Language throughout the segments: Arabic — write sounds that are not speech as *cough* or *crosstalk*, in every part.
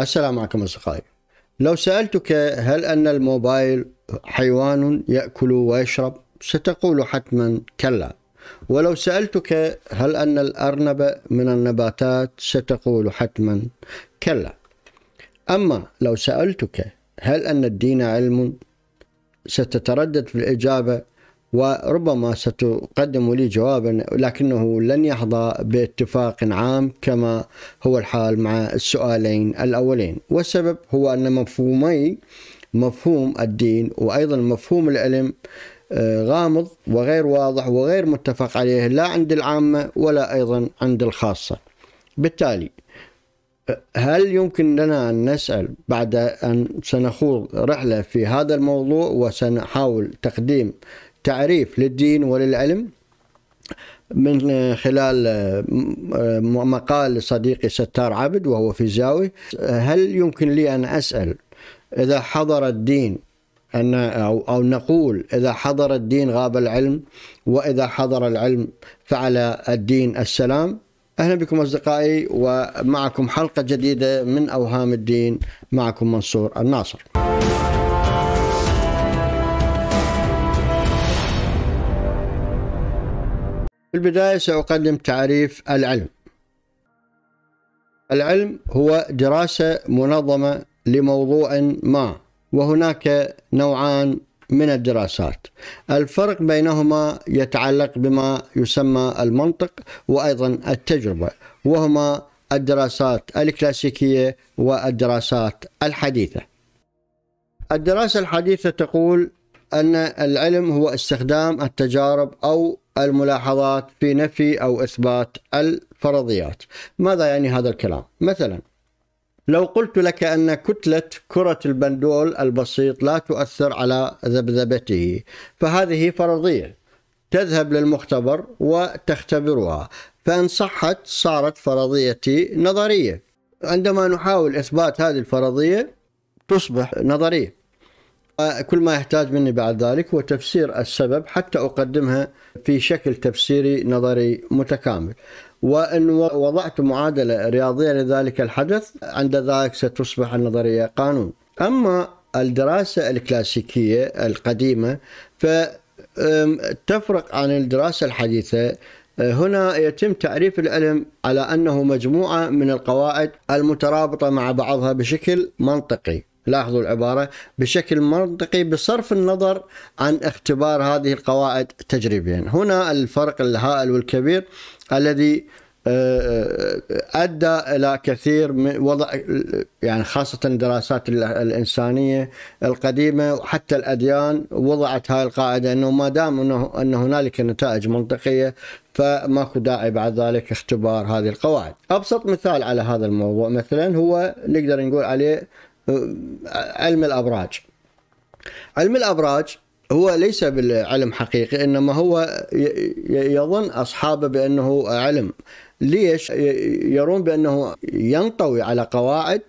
السلام عليكم أصدقائي لو سألتك هل أن الموبايل حيوان يأكل ويشرب ستقول حتما كلا ولو سألتك هل أن الأرنب من النباتات ستقول حتما كلا أما لو سألتك هل أن الدين علم ستتردد في الإجابة وربما ستقدم لي جوابا لكنه لن يحظى باتفاق عام كما هو الحال مع السؤالين الأولين والسبب هو أن مفهومي مفهوم الدين وأيضا مفهوم العلم آه، غامض وغير واضح وغير متفق عليه لا عند العامة ولا أيضا عند الخاصة بالتالي هل يمكن لنا أن نسأل بعد أن سنخوض رحلة في هذا الموضوع وسنحاول تقديم تعريف للدين وللعلم من خلال مقال صديقي ستار عبد وهو فيزيائي هل يمكن لي أن أسأل إذا حضر الدين أن أو, أو نقول إذا حضر الدين غاب العلم وإذا حضر العلم فعلى الدين السلام اهلا بكم اصدقائي ومعكم حلقه جديده من اوهام الدين معكم منصور الناصر. في البدايه ساقدم تعريف العلم. العلم هو دراسه منظمه لموضوع ما وهناك نوعان من الدراسات الفرق بينهما يتعلق بما يسمى المنطق وأيضا التجربة وهما الدراسات الكلاسيكية والدراسات الحديثة الدراسة الحديثة تقول أن العلم هو استخدام التجارب أو الملاحظات في نفي أو إثبات الفرضيات ماذا يعني هذا الكلام؟ مثلاً لو قلت لك أن كتلة كرة البندول البسيط لا تؤثر على ذبذبته فهذه فرضية تذهب للمختبر وتختبرها فإن صحت صارت فرضيتي نظرية عندما نحاول إثبات هذه الفرضية تصبح نظرية كل ما يحتاج مني بعد ذلك هو تفسير السبب حتى أقدمها في شكل تفسيري نظري متكامل وإن وضعت معادلة رياضية لذلك الحدث عند ذلك ستصبح النظرية قانون أما الدراسة الكلاسيكية القديمة فتفرق عن الدراسة الحديثة هنا يتم تعريف العلم على أنه مجموعة من القواعد المترابطة مع بعضها بشكل منطقي لاحظوا العبارة بشكل منطقي بصرف النظر عن اختبار هذه القواعد تجريبيا هنا الفرق الهائل والكبير الذي آه، آه، ادى الى كثير من وضع يعني خاصه الدراسات الانسانيه القديمه وحتى الاديان وضعت هاي القاعده انه ما دام انه ان هنالك نتائج منطقيه فماكو داعي بعد ذلك اختبار هذه القواعد. ابسط مثال على هذا الموضوع مثلا هو نقدر نقول عليه علم الابراج علم الابراج هو ليس بالعلم حقيقي انما هو يظن اصحابه بانه علم ليش يرون بانه ينطوي على قواعد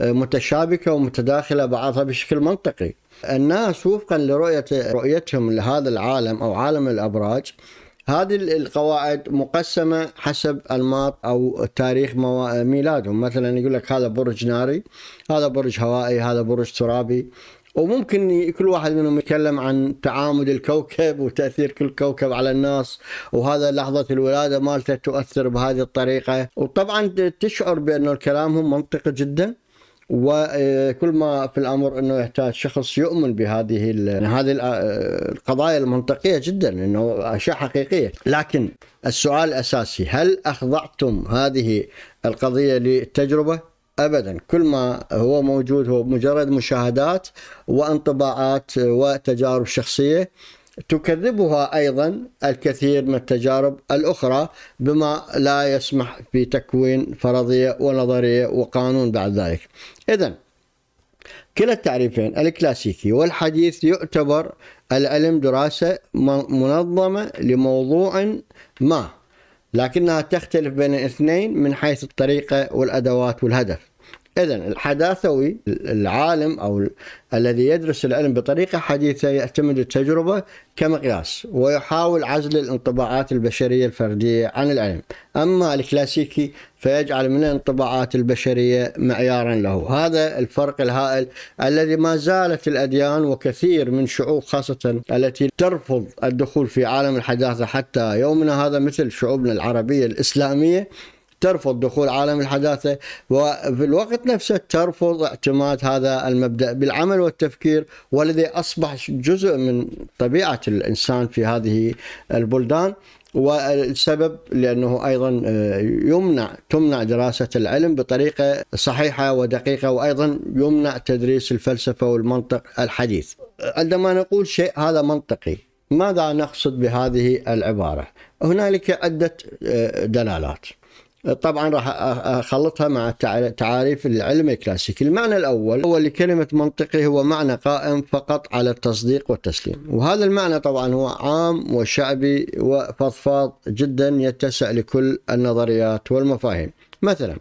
آه، متشابكه ومتداخله بعضها بشكل منطقي الناس وفقا لرؤيه رؤيتهم لهذا العالم او عالم الابراج هذه القواعد مقسمة حسب الماط أو تاريخ ميلادهم مثلا يقول لك هذا برج ناري هذا برج هوائي هذا برج ترابي وممكن كل واحد منهم يتكلم عن تعامد الكوكب وتاثير كل كوكب على الناس وهذا لحظه الولاده مالته تؤثر بهذه الطريقه وطبعا تشعر بانه كلامهم منطقي جدا وكل ما في الامر انه يحتاج شخص يؤمن بهذه يعني هذه القضايا المنطقيه جدا انه اشياء حقيقيه، لكن السؤال الاساسي هل اخضعتم هذه القضيه للتجربه؟ ابدا كل ما هو موجود هو مجرد مشاهدات وانطباعات وتجارب شخصيه تكذبها أيضا الكثير من التجارب الأخرى بما لا يسمح في تكوين فرضية ونظرية وقانون بعد ذلك إذا كلا التعريفين الكلاسيكي والحديث يعتبر العلم دراسة منظمة لموضوع ما لكنها تختلف بين الاثنين من حيث الطريقة والأدوات والهدف إذا الحداثوي العالم أو الذي يدرس العلم بطريقة حديثة يعتمد التجربة كمقياس ويحاول عزل الانطباعات البشرية الفردية عن العلم أما الكلاسيكي فيجعل من الانطباعات البشرية معيارا له هذا الفرق الهائل الذي ما زالت الأديان وكثير من شعوب خاصة التي ترفض الدخول في عالم الحداثة حتى يومنا هذا مثل شعوبنا العربية الإسلامية ترفض دخول عالم الحداثة وفي الوقت نفسه ترفض اعتماد هذا المبدأ بالعمل والتفكير والذي أصبح جزء من طبيعة الإنسان في هذه البلدان والسبب لانه ايضا آه، يمنع تمنع دراسه العلم بطريقه صحيحه ودقيقه وايضا يمنع تدريس الفلسفه والمنطق الحديث. عندما نقول شيء هذا منطقي، ماذا نقصد بهذه العباره؟ هنالك عده آه، دلالات. طبعا راح اخلطها مع تعاريف العلم الكلاسيكي المعنى الاول هو لكلمه منطقي هو معنى قائم فقط على التصديق والتسليم وهذا المعنى طبعا هو عام وشعبي وفضفاض جدا يتسع لكل النظريات والمفاهيم مثلا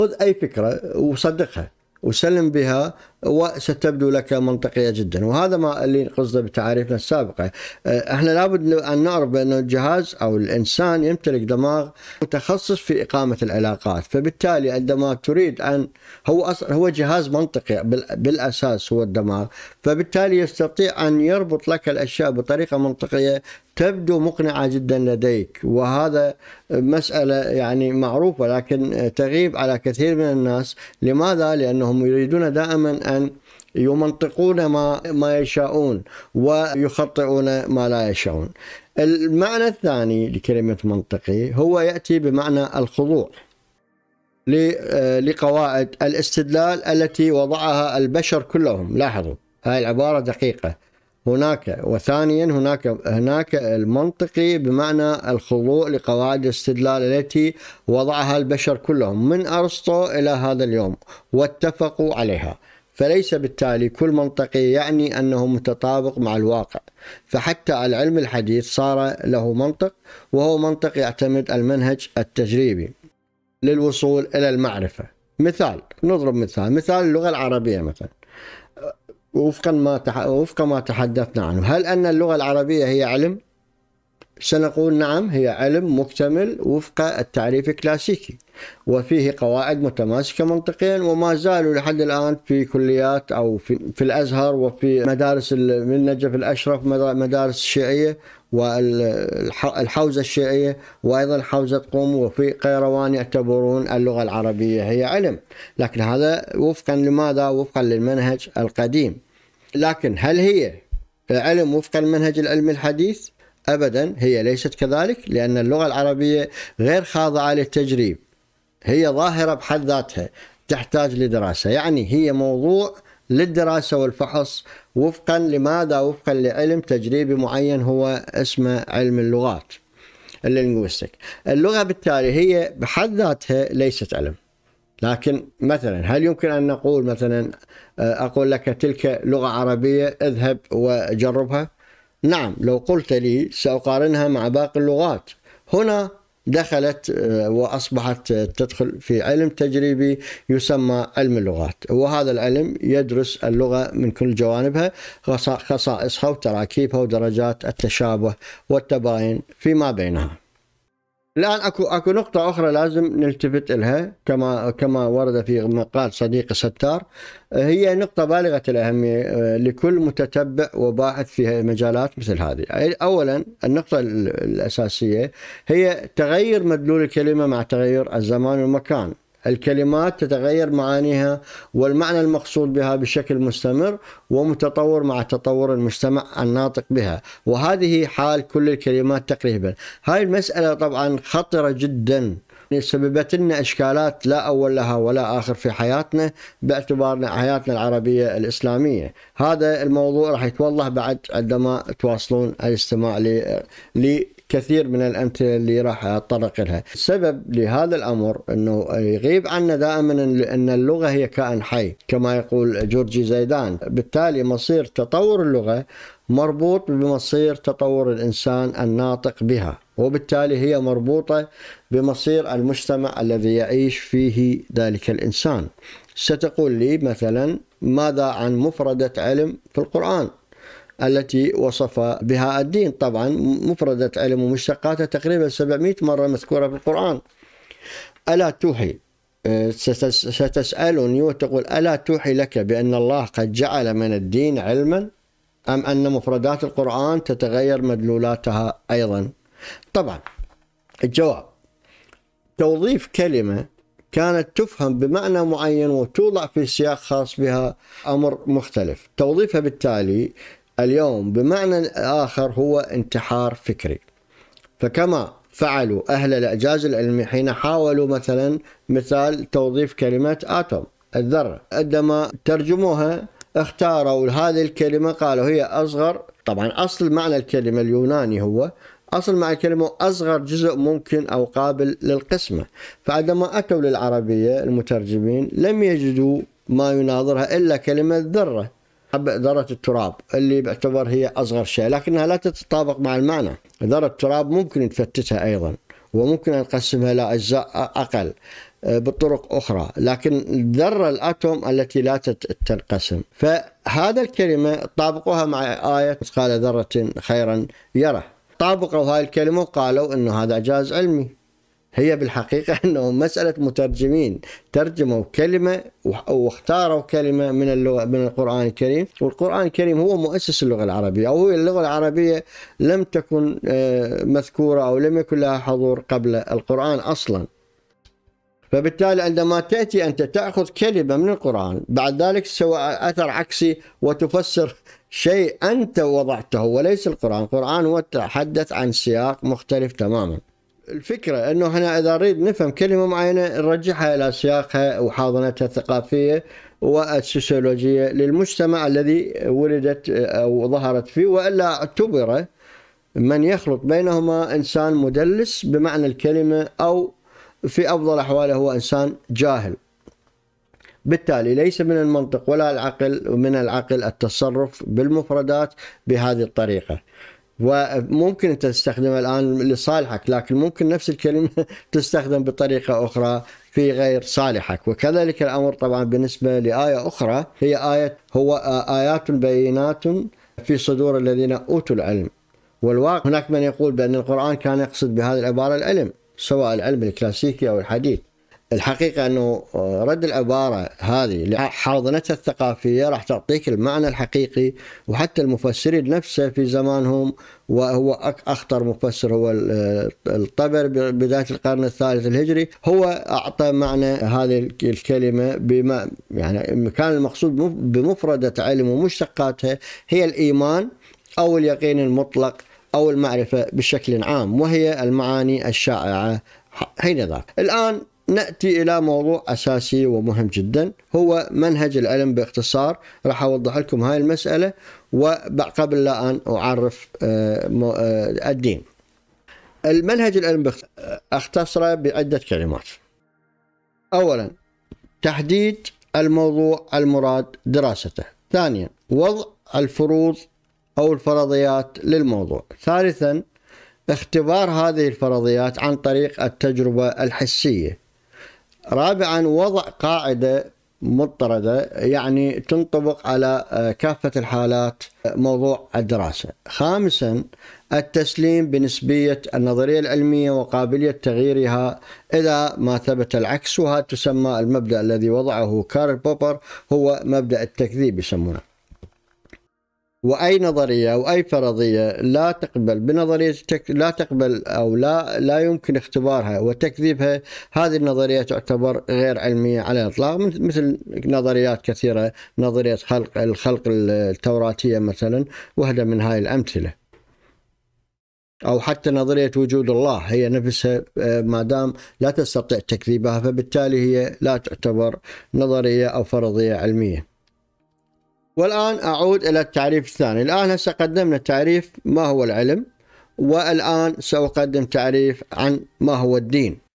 خذ اي فكره وصدقها وسلم بها وستبدو لك منطقية جدا وهذا ما اللي قصده بتعاريفنا السابقة آه، احنا لابد أن نعرف بأن الجهاز أو الإنسان يمتلك دماغ متخصص في إقامة العلاقات فبالتالي عندما تريد أن هو أصلا هو جهاز منطقي بالأساس هو الدماغ فبالتالي يستطيع أن يربط لك الأشياء بطريقة منطقية تبدو مقنعة جدا لديك وهذا مسألة يعني معروفة لكن تغيب على كثير من الناس لماذا؟ لأنهم يريدون دائما أن يمنطقون ما ما يشاءون ويخطئون ما لا يشاءون. المعنى الثاني لكلمة منطقي هو يأتي بمعنى الخضوع لقواعد الاستدلال التي وضعها البشر كلهم لاحظوا هاي العبارة دقيقة هناك وثانيا هناك هناك المنطقي بمعنى الخضوع لقواعد الاستدلال التي وضعها البشر كلهم من ارسطو الى هذا اليوم واتفقوا عليها فليس بالتالي كل منطقي يعني انه متطابق مع الواقع فحتى العلم الحديث صار له منطق وهو منطق يعتمد المنهج التجريبي للوصول الى المعرفه مثال نضرب مثال مثال اللغه العربيه مثلا وفقا ما وفق ما تحدثنا عنه هل أن اللغة العربية هي علم سنقول نعم هي علم مكتمل وفق التعريف الكلاسيكي وفيه قواعد متماسكة منطقيا وما زالوا لحد الآن في كليات أو في, في الأزهر وفي مدارس من النجف الأشرف مدارس الشيعية والحوزة الشيعية وأيضا حوزة قم وفي قيروان يعتبرون اللغة العربية هي علم لكن هذا وفقا لماذا وفقا للمنهج القديم لكن هل هي علم وفق المنهج العلمي الحديث ابدا هي ليست كذلك لان اللغه العربيه غير خاضعه للتجريب هي ظاهره بحد ذاتها تحتاج لدراسه يعني هي موضوع للدراسه والفحص وفقا لماذا وفقا لعلم تجريبي معين هو اسمه علم اللغات اللينغويستيك اللغه بالتالي هي بحد ذاتها ليست علم لكن مثلا هل يمكن ان نقول مثلا آه، اقول لك تلك لغه عربيه اذهب وجربها نعم لو قلت لي سأقارنها مع باقي اللغات هنا دخلت آه، واصبحت آه، تدخل في علم تجريبي يسمى علم اللغات، وهذا العلم يدرس اللغه من كل جوانبها خصائصها وتراكيبها ودرجات التشابه والتباين فيما بينها. الان اكو اكو نقطة أخرى لازم نلتفت لها كما كما ورد في مقال صديقي ستار هي نقطة بالغة الأهمية آه، لكل متتبع وباحث في مجالات مثل هذه. أولا النقطة الأساسية هي تغير مدلول الكلمة مع تغير الزمان والمكان الكلمات تتغير معانيها والمعنى المقصود بها بشكل مستمر ومتطور مع تطور المجتمع الناطق بها وهذه حال كل الكلمات تقريبا هاي المسألة طبعا خطرة جدا سببت لنا اشكالات لا اول لها ولا اخر في حياتنا باعتبارنا حياتنا العربيه الاسلاميه، هذا الموضوع راح يتوضح بعد عندما تواصلون الاستماع لي كثير من الامثله اللي راح اتطرق لها السبب لهذا الامر انه يغيب عنا دائما ان اللغه هي كائن حي كما يقول جورجي زيدان بالتالي مصير تطور اللغه مربوط بمصير تطور الانسان الناطق بها وبالتالي هي مربوطه بمصير المجتمع الذي يعيش فيه ذلك الانسان ستقول لي مثلا ماذا عن مفرده علم في القران التي وصف بها الدين طبعا مفردة علم ومشتقاتها تقريبا 700 مرة مذكورة في القرآن ألا توحي أه، ستسألني وتقول ألا توحي لك بأن الله قد جعل من الدين علما أم أن مفردات القرآن تتغير مدلولاتها أيضا طبعا الجواب توظيف كلمة كانت تفهم بمعنى معين وتوضع في سياق خاص بها أمر مختلف توظيفها بالتالي اليوم بمعنى آخر هو انتحار فكري فكما فعلوا أهل الإعجاز العلمي حين حاولوا مثلا مثال توظيف كلمة آتوم الذرة عندما ترجموها اختاروا هذه الكلمة قالوا هي أصغر طبعا أصل معنى الكلمة اليوناني هو أصل معنى الكلمة أصغر جزء ممكن أو قابل للقسمة فعندما أتوا للعربية المترجمين لم يجدوا ما يناظرها إلا كلمة ذرة ذرة التراب اللي بعتبر هي أصغر شيء لكنها لا تتطابق مع المعنى ذرة التراب ممكن نفتتها أيضا وممكن أن نقسمها لأجزاء أقل آه، بطرق أخرى لكن الذرة الأتوم التي لا تنقسم فهذا الكلمة طابقوها مع آية مثقال ذرة خيرا يره طابقوا هاي الكلمة وقالوا أنه هذا جاز علمي هي بالحقيقة *laughs* أنه مسألة مترجمين ترجموا كلمة واختاروا كلمة من اللغة من القرآن الكريم والقرآن الكريم هو مؤسس اللغة العربية أو اللغة العربية لم تكن آه، مذكورة أو لم يكن لها حضور قبل القرآن أصلا فبالتالي عندما تأتي أنت تأخذ كلمة من القرآن بعد ذلك سوى أثر عكسي وتفسر شيء أنت وضعته وليس القرآن القرآن هو تحدث عن سياق مختلف تماما الفكرة انه احنا اذا نريد نفهم كلمة معينة نرجعها الى سياقها وحاضنتها الثقافية والسوسيولوجية للمجتمع الذي ولدت او ظهرت فيه والا اعتبر من يخلط بينهما انسان مدلس بمعنى الكلمة او في افضل احواله هو انسان جاهل. بالتالي ليس من المنطق ولا العقل ومن العقل التصرف بالمفردات بهذه الطريقة. وممكن انت تستخدمها الان لصالحك لكن ممكن نفس الكلمه *laughs* تستخدم بطريقه اخرى في غير صالحك وكذلك الامر طبعا بالنسبه لايه اخرى هي ايه هو ايات بينات في صدور الذين اوتوا العلم والواقع هناك من يقول بان القران كان يقصد بهذه العباره العلم سواء العلم الكلاسيكي او الحديث الحقيقة أنه آه، رد العبارة هذه لحاضنتها الثقافية راح تعطيك المعنى الحقيقي وحتى المفسرين نفسه في زمانهم وهو أخطر مفسر هو آه، الطبر بداية القرن الثالث الهجري هو أعطى معنى هذه الكلمة بما يعني كان المقصود بمفردة علم ومشتقاتها هي الإيمان أو اليقين المطلق أو المعرفة بشكل عام وهي المعاني الشائعة حين ذاك الآن نأتي إلى موضوع أساسي ومهم جدا هو منهج العلم باختصار راح أوضح لكم هاي المسألة وقبل لا أن أعرف آه، آه، الدين المنهج العلم أختصره بعدة كلمات أولا تحديد الموضوع المراد دراسته ثانيا وضع الفروض أو الفرضيات للموضوع ثالثا اختبار هذه الفرضيات عن طريق التجربة الحسية رابعا وضع قاعدة مطردة يعني تنطبق على آه، كافة الحالات آه، موضوع الدراسة خامسا التسليم بنسبية النظرية العلمية وقابلية تغييرها إذا ما ثبت العكس وهذا تسمى المبدأ الذي وضعه كارل بوبر هو مبدأ التكذيب يسمونه واي نظريه او اي فرضيه لا تقبل بنظريه تك لا تقبل او لا لا يمكن اختبارها وتكذيبها هذه النظريه تعتبر غير علميه على الاطلاق مثل نظريات كثيره نظريه خلق الخلق التوراتيه مثلا واحده من هاي الامثله او حتى نظريه وجود الله هي نفسها آه، ما دام لا تستطيع تكذيبها فبالتالي هي لا تعتبر نظريه او فرضيه علميه والآن أعود إلى التعريف الثاني الآن هسه قدمنا تعريف ما هو العلم والآن سأقدم تعريف عن ما هو الدين